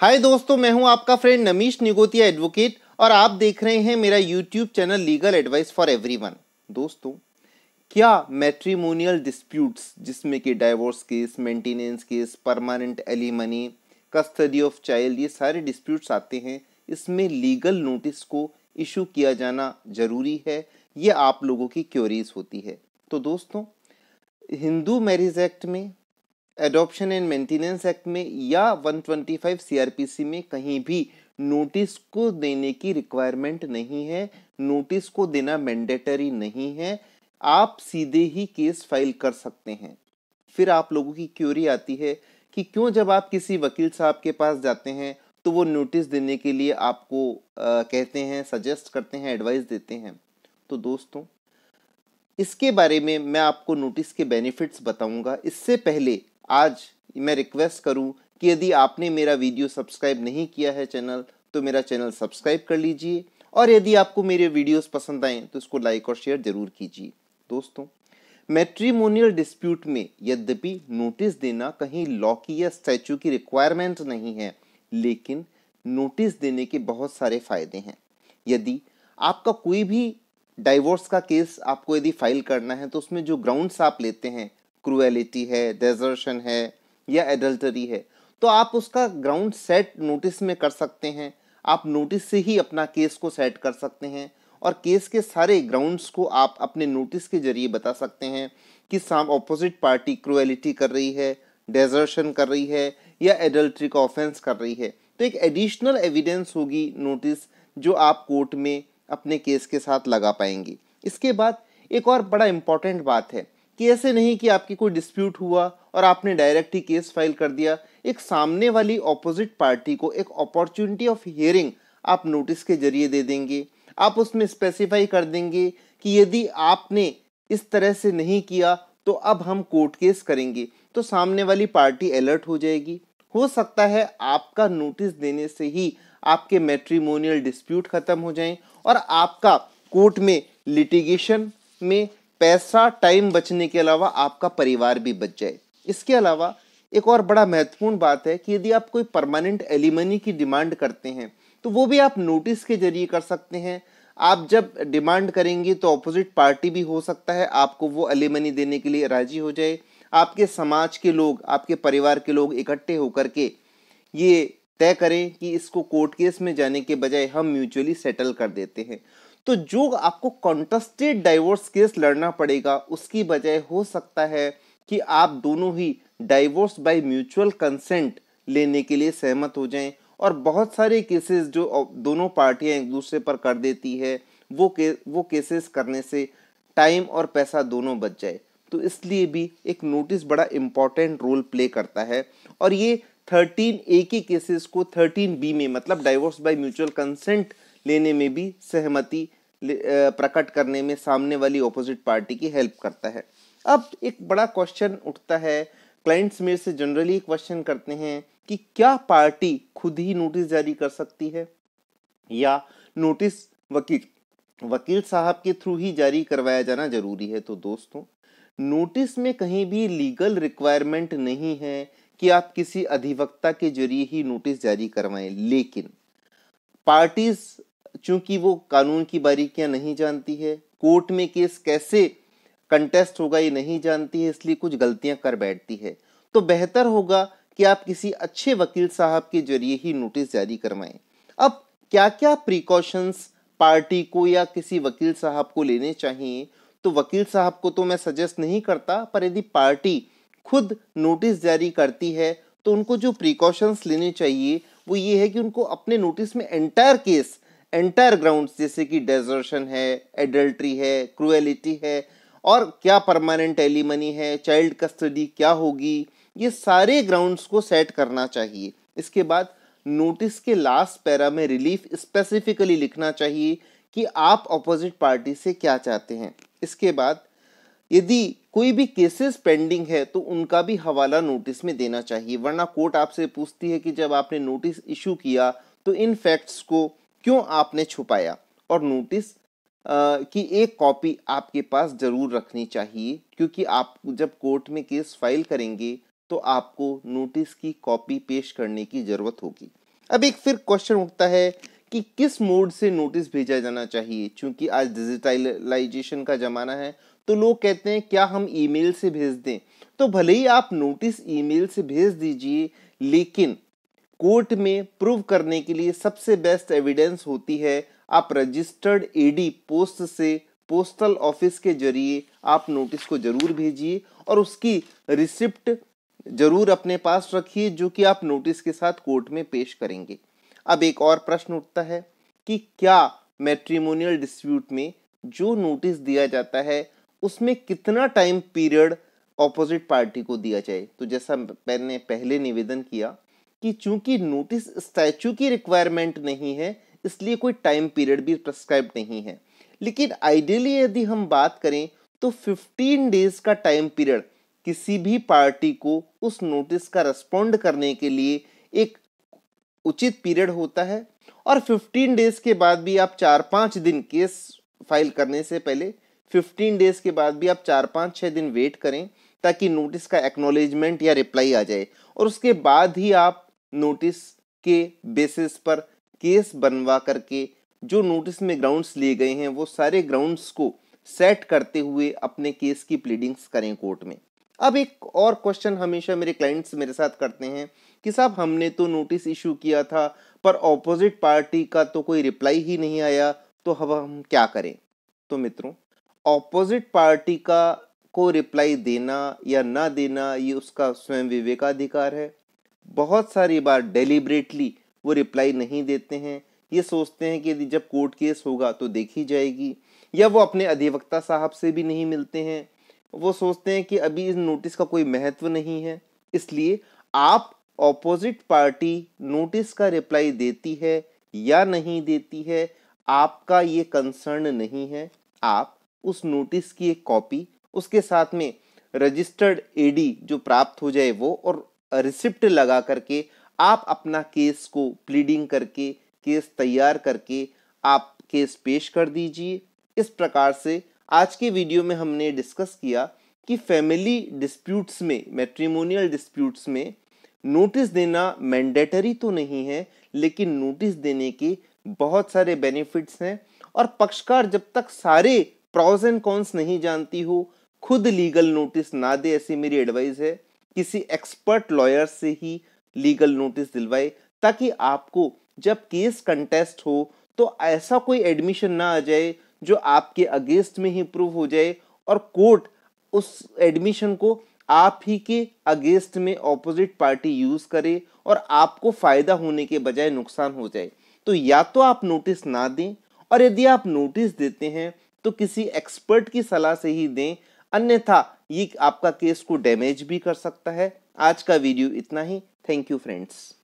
हाय दोस्तों मैं हूं आपका फ्रेंड नमीश निगोतिया एडवोकेट और आप देख रहे हैं मेरा YouTube channel legal advice for everyone दोस्तों क्या मैट्रीमोनियल डिस्प्यूट्स जिसमें कि divorce case maintenance case permanent alimony custody of child ये सारे डिस्प्यूट्स आते हैं इसमें लीगल नोटिस को इशू किया जाना जरूरी है ये आप लोगों की क्योरीज होती है तो दोस्तों हिंदू मैरिज एक्ट में एडॉप्शन एंड मेंटेनेंस एक्ट में या 125 सीआरपीसी में कहीं भी नोटिस को देने की रिक्वायरमेंट नहीं है नोटिस को देना मैंडेटरी नहीं है आप सीधे ही केस फाइल कर सकते हैं फिर आप लोगों की क्यूरी आती है कि क्यों जब आप किसी वकील साहब के पास जाते हैं तो वो नोटिस देने के लिए आपको आ, कहते हैं सजेस्ट करते हैं एडवाइस देते हैं तो दोस्तों इसके बारे में मैं आपको नोटिस के बेनिफिट्स बताऊंगा इससे पहले आज मैं रिक्वेस्ट करूं कि यदि आपने मेरा वीडियो सब्सक्राइब नहीं किया है चैनल तो मेरा चैनल सब्सक्राइब कर लीजिए और यदि आपको मेरे वीडियोस पसंद आएँ तो इसको लाइक और शेयर ज़रूर कीजिए दोस्तों मैट्रीमोनियल डिस्प्यूट में यद्यपि नोटिस देना कहीं लॉ की या स्टैचू की रिक्वायरमेंट नहीं है लेकिन नोटिस देने के बहुत सारे फायदे हैं यदि आपका कोई भी डाइवोर्स का केस आपको यदि फाइल करना है तो उसमें जो ग्राउंड्स आप लेते हैं क्रूएलिटी है डेजर्शन है या एडल्टरी है तो आप उसका ग्राउंड सेट नोटिस में कर सकते हैं आप नोटिस से ही अपना केस को सेट कर सकते हैं और केस के सारे ग्राउंड्स को आप अपने नोटिस के जरिए बता सकते हैं कि साम ऑपोजिट पार्टी क्रूएलिटी कर रही है डेजर्शन कर रही है या एडल्ट्री का ऑफेंस कर रही है तो एक एडिशनल एविडेंस होगी नोटिस जो आप कोर्ट में अपने केस के साथ लगा पाएंगे इसके बाद एक और बड़ा इम्पॉर्टेंट बात है कि ऐसे नहीं कि आपकी कोई डिस्प्यूट हुआ और आपने डायरेक्ट ही केस फाइल कर दिया एक सामने वाली ऑपोजिट पार्टी को एक अपॉर्चुनिटी ऑफ हियरिंग आप नोटिस के जरिए दे देंगे आप उसमें स्पेसिफाई कर देंगे कि यदि आपने इस तरह से नहीं किया तो अब हम कोर्ट केस करेंगे तो सामने वाली पार्टी अलर्ट हो जाएगी हो सकता है आपका नोटिस देने से ही आपके मैट्रीमोनियल डिस्प्यूट खत्म हो जाएं और आपका कोर्ट में लिटिगेशन में पैसा टाइम बचने के अलावा आपका परिवार भी बच जाए इसके अलावा एक और बड़ा महत्वपूर्ण बात है कि यदि आप कोई परमानेंट एलिमनी की डिमांड करते हैं तो वो भी आप नोटिस के जरिए कर सकते हैं आप जब डिमांड करेंगे तो ऑपोजिट पार्टी भी हो सकता है आपको वो एलिमनी देने के लिए राजी हो जाए आपके समाज के लोग आपके परिवार के लोग इकट्ठे होकर के ये तय करें कि इसको कोर्ट केस में जाने के बजाय हम म्यूचुअली सेटल कर देते हैं तो जो आपको कॉन्टेस्टेड डाइवोर्स केस लड़ना पड़ेगा उसकी बजाय हो सकता है कि आप दोनों ही डाइवोर्स बाय म्यूचुअल कंसेंट लेने के लिए सहमत हो जाएं और बहुत सारे केसेस जो दोनों पार्टियां एक दूसरे पर कर देती है वो के वो केसेस करने से टाइम और पैसा दोनों बच जाए तो इसलिए भी एक नोटिस बड़ा इम्पॉर्टेंट रोल प्ले करता है और ये थर्टीन ए के केसेस को थर्टीन बी में मतलब डाइवोर्स बाय म्यूचुअल कंसेंट लेने में भी सहमति प्रकट करने में सामने वाली ऑपोजिट पार्टी की हेल्प करता है अब एक बड़ा क्वेश्चन उठता है क्लाइंट्स मेरे से जनरली क्वेश्चन करते हैं कि क्या पार्टी खुद ही नोटिस जारी कर सकती है या नोटिस वकील वकील साहब के थ्रू ही जारी करवाया जाना जरूरी है तो दोस्तों नोटिस में कहीं भी लीगल रिक्वायरमेंट नहीं है कि आप किसी अधिवक्ता के जरिए ही नोटिस जारी करवाएं लेकिन पार्टीज चूंकि वो कानून की बारीकियां नहीं जानती है कोर्ट में केस कैसे कंटेस्ट होगा ये नहीं जानती है इसलिए कुछ गलतियां कर बैठती है तो बेहतर होगा कि आप किसी अच्छे वकील साहब के जरिए ही नोटिस जारी करवाएं अब क्या क्या प्रिकॉशंस पार्टी को या किसी वकील साहब को लेने चाहिए तो वकील साहब को तो मैं सजेस्ट नहीं करता पर यदि पार्टी खुद नोटिस जारी करती है तो उनको जो प्रिकॉशंस लेने चाहिए वो ये है कि उनको अपने नोटिस में एंटायर केस एंटायर ग्राउंड जैसे कि डेजर्शन है एडल्ट्री है क्रुएलिटी है और क्या परमानेंट एलिमनी है चाइल्ड कस्टडी क्या होगी ये सारे ग्राउंड्स को सेट करना चाहिए इसके बाद नोटिस के लास्ट पैरा में रिलीफ स्पेसिफिकली लिखना चाहिए कि आप ऑपोजिट पार्टी से क्या चाहते हैं इसके बाद यदि कोई भी केसेस पेंडिंग है तो उनका भी हवाला नोटिस में देना चाहिए वरना कोर्ट आपसे पूछती है कि जब आपने नोटिस इशू किया तो इन फैक्ट्स को क्यों आपने छुपाया और नोटिस की एक कॉपी आपके पास जरूर रखनी चाहिए क्योंकि आप जब कोर्ट में केस फाइल करेंगे तो आपको नोटिस की कॉपी पेश करने की ज़रूरत होगी अब एक फिर क्वेश्चन उठता है कि किस मोड से नोटिस भेजा जाना चाहिए क्योंकि आज डिजिटलाइजेशन का ज़माना है तो लोग कहते हैं क्या हम ईमेल से भेज दें तो भले ही आप नोटिस ईमेल से भेज दीजिए लेकिन कोर्ट में प्रूव करने के लिए सबसे बेस्ट एविडेंस होती है आप रजिस्टर्ड एडी पोस्ट से पोस्टल ऑफिस के जरिए आप नोटिस को जरूर भेजिए और उसकी रिसिप्ट जरूर अपने पास रखिए जो कि आप नोटिस के साथ कोर्ट में पेश करेंगे अब एक और प्रश्न उठता है कि क्या मैट्रिमोनियल डिस्प्यूट में जो नोटिस दिया जाता है उसमें कितना टाइम पीरियड ऑपोजिट पार्टी को दिया जाए तो जैसा मैंने पहले निवेदन किया कि चूंकि नोटिस स्टैचू की रिक्वायरमेंट नहीं है इसलिए कोई टाइम पीरियड भी प्रस्क्राइब नहीं है लेकिन आइडियली यदि हम बात करें तो 15 डेज का टाइम पीरियड किसी भी पार्टी को उस नोटिस का रेस्पोंड करने के लिए एक उचित पीरियड होता है और 15 डेज के बाद भी आप चार पाँच दिन केस फाइल करने से पहले 15 डेज के बाद भी आप चार पाँच छः दिन वेट करें ताकि नोटिस का एक्नोलेजमेंट या रिप्लाई आ जाए और उसके बाद ही आप नोटिस के बेसिस पर केस बनवा करके जो नोटिस में ग्राउंड्स लिए गए हैं वो सारे ग्राउंड्स को सेट करते हुए अपने केस की प्लीडिंग्स करें कोर्ट में अब एक और क्वेश्चन हमेशा मेरे क्लाइंट्स मेरे साथ करते हैं कि साहब हमने तो नोटिस इशू किया था पर ऑपोजिट पार्टी का तो कोई रिप्लाई ही नहीं आया तो अब हम क्या करें तो मित्रों ऑपोजिट पार्टी का को रिप्लाई देना या ना देना ये उसका स्वयं विवेकाधिकार है बहुत सारी बार डेलीबरेटली वो रिप्लाई नहीं देते हैं ये सोचते हैं कि यदि जब कोर्ट केस होगा तो देखी जाएगी या वो अपने अधिवक्ता साहब से भी नहीं मिलते हैं वो सोचते हैं कि अभी इस नोटिस का कोई महत्व नहीं है इसलिए आप ऑपोजिट पार्टी नोटिस का रिप्लाई देती है या नहीं देती है आपका ये कंसर्न नहीं है आप उस नोटिस की एक कॉपी उसके साथ में रजिस्टर्ड एडी जो प्राप्त हो जाए वो और रिसिप्ट लगा करके आप अपना केस को प्लीडिंग करके केस तैयार करके आप केस पेश कर दीजिए इस प्रकार से आज के वीडियो में हमने डिस्कस किया कि फैमिली डिस्प्यूट्स में मैट्रीमोनियल डिस्प्यूट्स में नोटिस देना मैंडेटरी तो नहीं है लेकिन नोटिस देने के बहुत सारे बेनिफिट्स हैं और पक्षकार जब तक सारे प्रॉज एंड कॉन्स नहीं जानती हो खुद लीगल नोटिस ना दे ऐसी मेरी एडवाइस है किसी एक्सपर्ट लॉयर से ही लीगल नोटिस दिलवाए ताकि आपको जब केस कंटेस्ट हो तो ऐसा कोई एडमिशन ना आ जाए जो आपके अगेंस्ट में ही प्रूव हो जाए और कोर्ट उस एडमिशन को आप ही के अगेंस्ट में ऑपोजिट पार्टी यूज़ करे और आपको फ़ायदा होने के बजाय नुकसान हो जाए तो या तो आप नोटिस ना दें और यदि आप नोटिस देते हैं तो किसी एक्सपर्ट की सलाह से ही दें अन्यथा ये आपका केस को डैमेज भी कर सकता है आज का वीडियो इतना ही थैंक यू फ्रेंड्स